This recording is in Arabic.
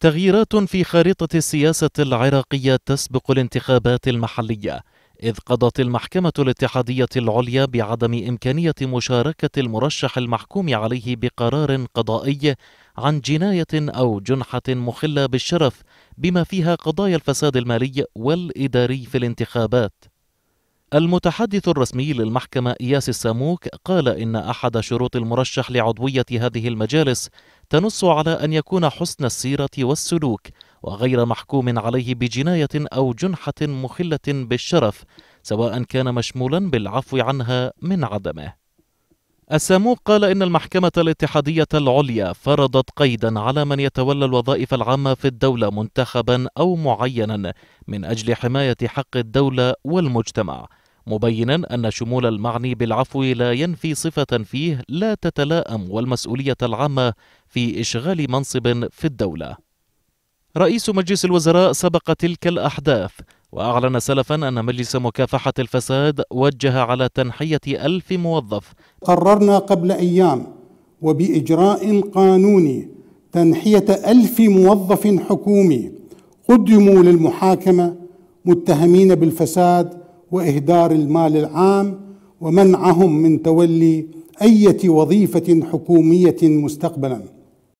تغييرات في خارطة السياسة العراقية تسبق الانتخابات المحلية، إذ قضت المحكمة الاتحادية العليا بعدم إمكانية مشاركة المرشح المحكوم عليه بقرار قضائي عن جناية أو جنحة مخلة بالشرف، بما فيها قضايا الفساد المالي والإداري في الانتخابات. المتحدث الرسمي للمحكمة إياس الساموك قال إن أحد شروط المرشح لعضوية هذه المجالس تنص على أن يكون حسن السيرة والسلوك وغير محكوم عليه بجناية أو جنحة مخلة بالشرف سواء كان مشمولا بالعفو عنها من عدمه الساموك قال إن المحكمة الاتحادية العليا فرضت قيدا على من يتولى الوظائف العامة في الدولة منتخبا أو معينا من أجل حماية حق الدولة والمجتمع مبينا أن شمول المعني بالعفو لا ينفي صفة فيه لا تتلائم والمسؤولية العامة في إشغال منصب في الدولة. رئيس مجلس الوزراء سبق تلك الأحداث وأعلن سلفا أن مجلس مكافحة الفساد وجه على تنحية ألف موظف قررنا قبل أيام وبإجراء قانوني تنحية ألف موظف حكومي قدموا للمحاكمة متهمين بالفساد واهدار المال العام ومنعهم من تولي اي وظيفه حكوميه مستقبلا